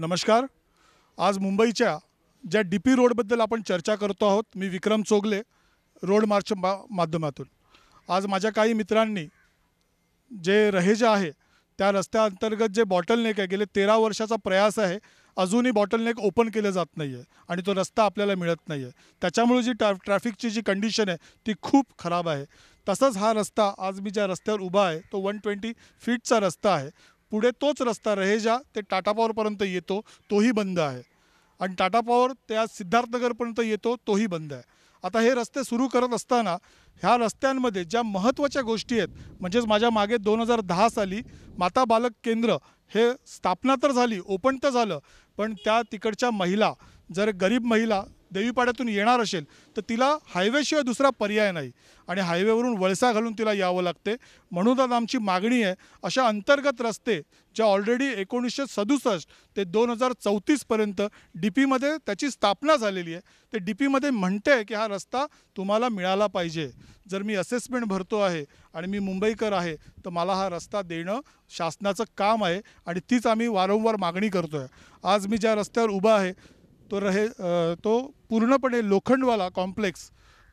नमस्कार आज मुंबईच्या ज्या डी पी रोडबद्दल आपण चर्चा करतो आहोत मी विक्रम चोगले रोड मार्च मा माध्यमातून आज माझ्या काही मित्रांनी जे रहेजा आहे त्या रस्त्याअंतर्गत जे बॉटलनेक आहे गेले तेरा वर्षाचा प्रयास आहे अजूनही बॉटलनेक ओपन केलं जात नाही आहे आणि तो रस्ता आपल्याला मिळत नाही आहे त्याच्यामुळे जी ट्रॅ ट्रॅफिकची जी कंडिशन आहे ती खूप खराब आहे तसंच हा रस्ता आज मी ज्या रस्त्यावर उभा आहे तो वन ट्वेंटी फीटचा रस्ता आहे पुढे तोच रस्ता रहेजा ते टाटा पॉवरपर्यंत येतो तोही बंद आहे आणि टाटा पॉवर त्या सिद्धार्थनगरपर्यंत येतो तोही बंद आहे आता हे रस्ते सुरू करत असताना ह्या रस्त्यांमध्ये ज्या महत्त्वाच्या गोष्टी आहेत म्हणजेच माझ्या मागे दोन हजार दहा साली माता बालक केंद्र हे स्थापना तर झाली ओपन तर झालं पण त्या तिकडच्या महिला जर गरीब महिला देवीपाड्यातून येणार असेल तर तिला हायवेशिवाय दुसरा पर्याय नाही आणि हायवेवरून वळसा घालून तिला यावं लागते म्हणून आज आमची मागणी आहे अशा अंतर्गत रस्ते ज्या ऑलरेडी एकोणीसशे सदुसष्ट ते दोन हजार चौतीसपर्यंत डी पीमध्ये त्याची स्थापना झालेली आहे ते डी पीमध्ये म्हणते आहे की हा रस्ता तुम्हाला मिळाला पाहिजे जर मी असेसमेंट भरतो आहे आणि मी मुंबईकर आहे तर मला हा रस्ता देणं शासनाचं काम आहे आणि तीच आम्ही वारंवार मागणी करतो आहे आज मी ज्या रस्त्यावर उभा आहे तो रहे तो पूर्णपणे लोखंडवाला कॉम्प्लेक्स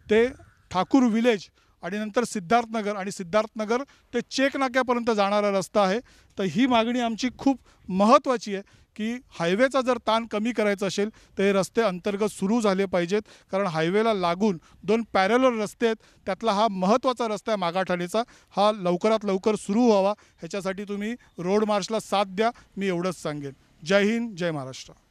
ते ठाकूर विलेज आणि नंतर सिद्धार्थनगर आणि सिद्धार्थनगर ते चेक नाक्यापर्यंत जाणारा रस्ता आहे तर ही मागणी आमची खूप महत्त्वाची आहे की हायवेचा जर ताण कमी करायचा असेल तर हे रस्ते अंतर्गत सुरू झाले पाहिजेत कारण हायवेला लागून दोन पॅरेलर रस्ते आहेत त्यातला हा महत्त्वाचा रस्ता आहे मागाठाणेचा हा लवकरात लवकर सुरू व्हावा ह्याच्यासाठी तुम्ही रोड मार्चला साथ द्या मी एवढंच सांगेन जय हिंद जय महाराष्ट्र